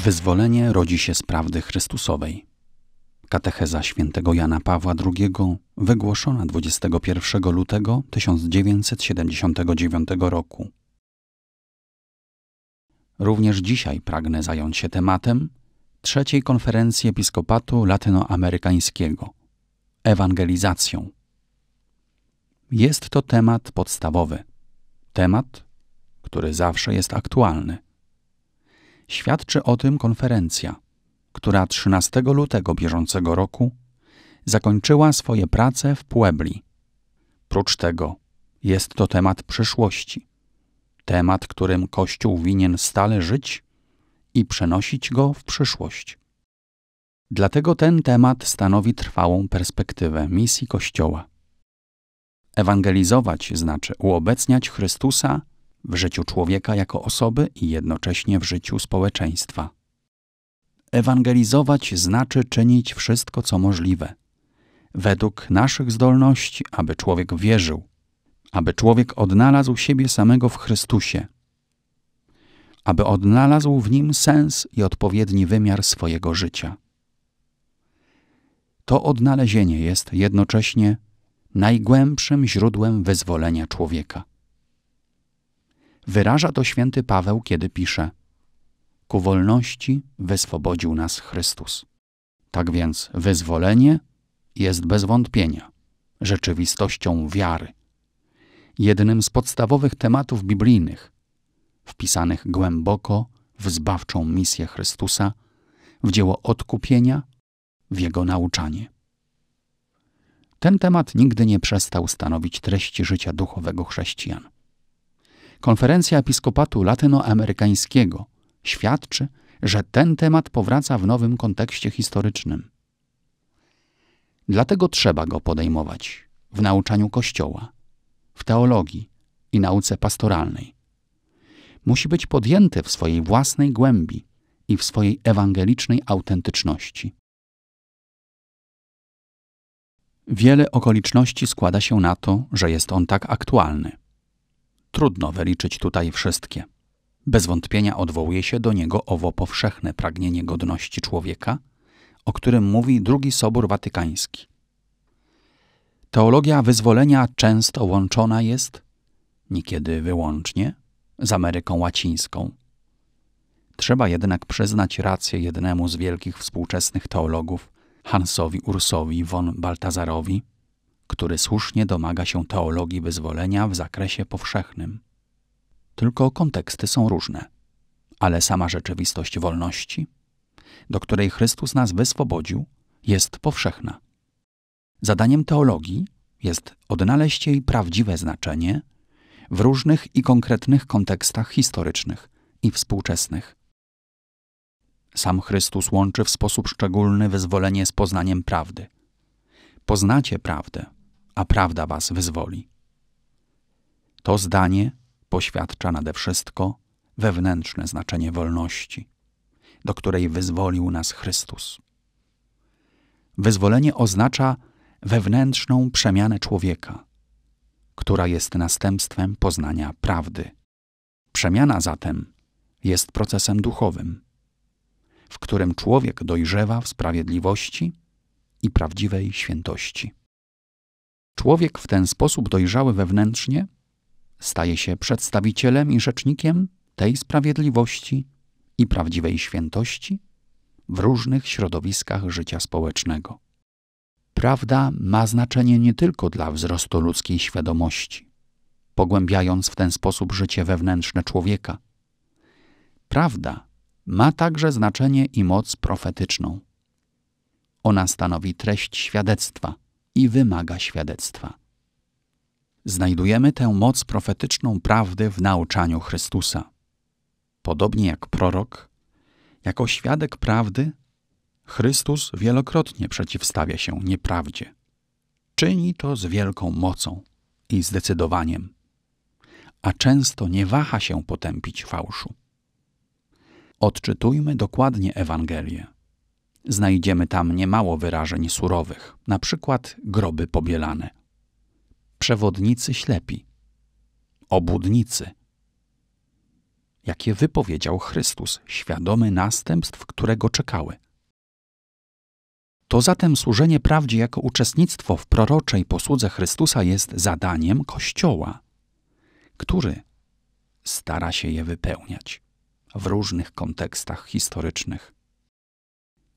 Wyzwolenie rodzi się z prawdy Chrystusowej. Katecheza świętego Jana Pawła II, wygłoszona 21 lutego 1979 roku. Również dzisiaj pragnę zająć się tematem trzeciej konferencji episkopatu latynoamerykańskiego ewangelizacją. Jest to temat podstawowy, temat, który zawsze jest aktualny. Świadczy o tym konferencja, która 13 lutego bieżącego roku zakończyła swoje prace w Puebli. Prócz tego jest to temat przyszłości, temat, którym Kościół winien stale żyć i przenosić go w przyszłość. Dlatego ten temat stanowi trwałą perspektywę misji Kościoła. Ewangelizować znaczy uobecniać Chrystusa w życiu człowieka jako osoby i jednocześnie w życiu społeczeństwa. Ewangelizować znaczy czynić wszystko, co możliwe, według naszych zdolności, aby człowiek wierzył, aby człowiek odnalazł siebie samego w Chrystusie, aby odnalazł w nim sens i odpowiedni wymiar swojego życia. To odnalezienie jest jednocześnie najgłębszym źródłem wyzwolenia człowieka. Wyraża to święty Paweł, kiedy pisze: Ku wolności wyswobodził nas Chrystus. Tak więc wyzwolenie jest bez wątpienia rzeczywistością wiary, jednym z podstawowych tematów biblijnych, wpisanych głęboko w zbawczą misję Chrystusa, w dzieło odkupienia, w jego nauczanie. Ten temat nigdy nie przestał stanowić treści życia duchowego chrześcijan. Konferencja Episkopatu Latynoamerykańskiego świadczy, że ten temat powraca w nowym kontekście historycznym. Dlatego trzeba go podejmować w nauczaniu Kościoła, w teologii i nauce pastoralnej. Musi być podjęty w swojej własnej głębi i w swojej ewangelicznej autentyczności. Wiele okoliczności składa się na to, że jest on tak aktualny. Trudno wyliczyć tutaj wszystkie. Bez wątpienia odwołuje się do niego owo powszechne pragnienie godności człowieka, o którym mówi drugi Sobór Watykański. Teologia wyzwolenia często łączona jest, niekiedy wyłącznie, z Ameryką Łacińską. Trzeba jednak przyznać rację jednemu z wielkich współczesnych teologów, Hansowi Ursowi von Baltazarowi, który słusznie domaga się teologii wyzwolenia w zakresie powszechnym. Tylko konteksty są różne, ale sama rzeczywistość wolności, do której Chrystus nas wyswobodził, jest powszechna. Zadaniem teologii jest odnaleźć jej prawdziwe znaczenie w różnych i konkretnych kontekstach historycznych i współczesnych. Sam Chrystus łączy w sposób szczególny wyzwolenie z poznaniem prawdy. Poznacie prawdę, a prawda was wyzwoli. To zdanie poświadcza nade wszystko wewnętrzne znaczenie wolności, do której wyzwolił nas Chrystus. Wyzwolenie oznacza wewnętrzną przemianę człowieka, która jest następstwem poznania prawdy. Przemiana zatem jest procesem duchowym, w którym człowiek dojrzewa w sprawiedliwości i prawdziwej świętości. Człowiek w ten sposób dojrzały wewnętrznie staje się przedstawicielem i rzecznikiem tej sprawiedliwości i prawdziwej świętości w różnych środowiskach życia społecznego. Prawda ma znaczenie nie tylko dla wzrostu ludzkiej świadomości, pogłębiając w ten sposób życie wewnętrzne człowieka. Prawda ma także znaczenie i moc profetyczną. Ona stanowi treść świadectwa – i wymaga świadectwa. Znajdujemy tę moc profetyczną prawdy w nauczaniu Chrystusa. Podobnie jak prorok, jako świadek prawdy, Chrystus wielokrotnie przeciwstawia się nieprawdzie. Czyni to z wielką mocą i zdecydowaniem, a często nie waha się potępić fałszu. Odczytujmy dokładnie Ewangelię. Znajdziemy tam niemało wyrażeń surowych, na przykład groby pobielane. Przewodnicy ślepi. Obudnicy. Jakie wypowiedział Chrystus, świadomy następstw, którego czekały. To zatem służenie prawdzie jako uczestnictwo w proroczej posłudze Chrystusa jest zadaniem Kościoła, który stara się je wypełniać w różnych kontekstach historycznych.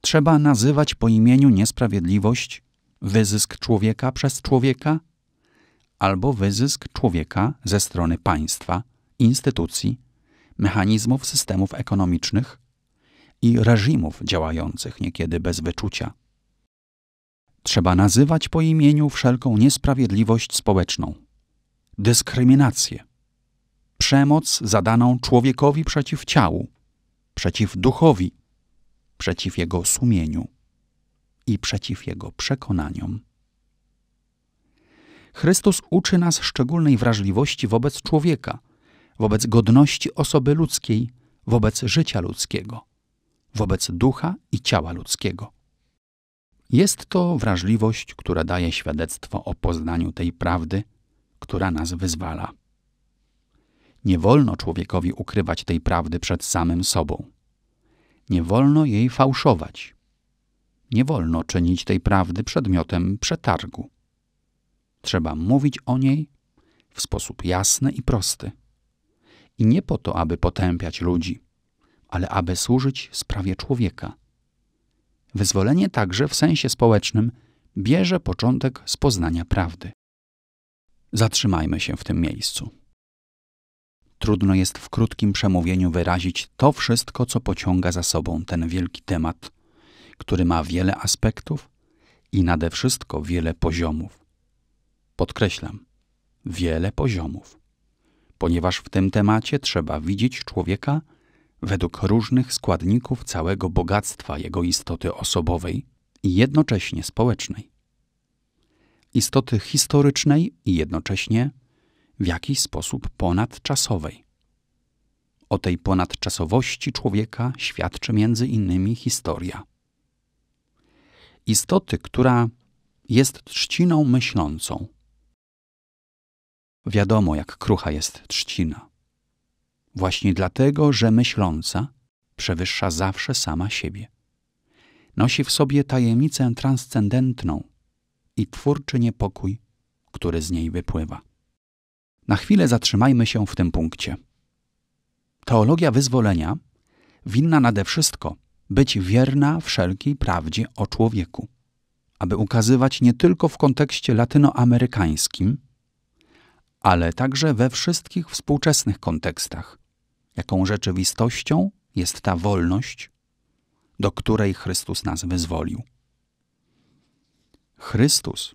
Trzeba nazywać po imieniu niesprawiedliwość, wyzysk człowieka przez człowieka albo wyzysk człowieka ze strony państwa, instytucji, mechanizmów systemów ekonomicznych i reżimów działających niekiedy bez wyczucia. Trzeba nazywać po imieniu wszelką niesprawiedliwość społeczną, dyskryminację, przemoc zadaną człowiekowi przeciw ciału, przeciw duchowi, przeciw jego sumieniu i przeciw jego przekonaniom. Chrystus uczy nas szczególnej wrażliwości wobec człowieka, wobec godności osoby ludzkiej, wobec życia ludzkiego, wobec ducha i ciała ludzkiego. Jest to wrażliwość, która daje świadectwo o poznaniu tej prawdy, która nas wyzwala. Nie wolno człowiekowi ukrywać tej prawdy przed samym sobą. Nie wolno jej fałszować. Nie wolno czynić tej prawdy przedmiotem przetargu. Trzeba mówić o niej w sposób jasny i prosty. I nie po to, aby potępiać ludzi, ale aby służyć sprawie człowieka. Wyzwolenie także w sensie społecznym bierze początek z poznania prawdy. Zatrzymajmy się w tym miejscu. Trudno jest w krótkim przemówieniu wyrazić to wszystko, co pociąga za sobą ten wielki temat, który ma wiele aspektów i nade wszystko wiele poziomów. Podkreślam, wiele poziomów, ponieważ w tym temacie trzeba widzieć człowieka według różnych składników całego bogactwa jego istoty osobowej i jednocześnie społecznej, istoty historycznej i jednocześnie w jakiś sposób ponadczasowej. O tej ponadczasowości człowieka świadczy między innymi historia. Istoty, która jest trzciną myślącą. Wiadomo, jak krucha jest trzcina. Właśnie dlatego, że myśląca przewyższa zawsze sama siebie. Nosi w sobie tajemnicę transcendentną i twórczy niepokój, który z niej wypływa. Na chwilę zatrzymajmy się w tym punkcie. Teologia wyzwolenia winna nade wszystko być wierna wszelkiej prawdzie o człowieku, aby ukazywać nie tylko w kontekście latynoamerykańskim, ale także we wszystkich współczesnych kontekstach, jaką rzeczywistością jest ta wolność, do której Chrystus nas wyzwolił. Chrystus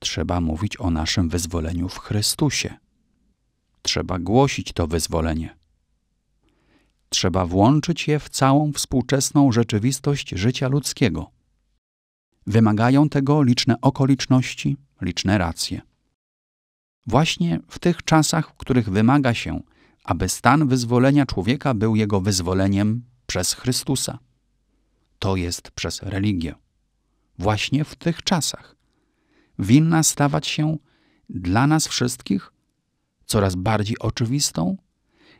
trzeba mówić o naszym wyzwoleniu w Chrystusie. Trzeba głosić to wyzwolenie. Trzeba włączyć je w całą współczesną rzeczywistość życia ludzkiego. Wymagają tego liczne okoliczności, liczne racje. Właśnie w tych czasach, w których wymaga się, aby stan wyzwolenia człowieka był jego wyzwoleniem przez Chrystusa. To jest przez religię. Właśnie w tych czasach winna stawać się dla nas wszystkich coraz bardziej oczywistą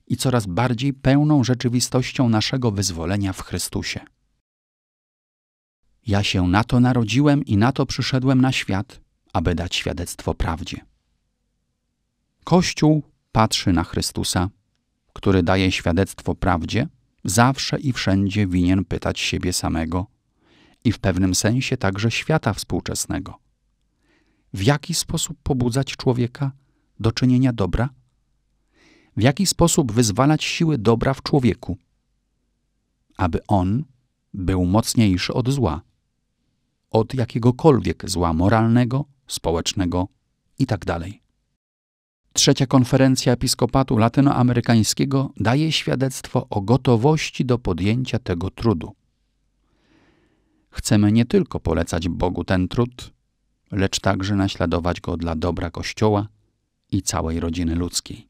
i coraz bardziej pełną rzeczywistością naszego wyzwolenia w Chrystusie. Ja się na to narodziłem i na to przyszedłem na świat, aby dać świadectwo prawdzie. Kościół patrzy na Chrystusa, który daje świadectwo prawdzie, zawsze i wszędzie winien pytać siebie samego i w pewnym sensie także świata współczesnego – w jaki sposób pobudzać człowieka do czynienia dobra, w jaki sposób wyzwalać siły dobra w człowieku, aby on był mocniejszy od zła, od jakiegokolwiek zła moralnego, społecznego itd. Tak Trzecia konferencja episkopatu latynoamerykańskiego daje świadectwo o gotowości do podjęcia tego trudu. Chcemy nie tylko polecać Bogu ten trud, lecz także naśladować go dla dobra Kościoła i całej rodziny ludzkiej.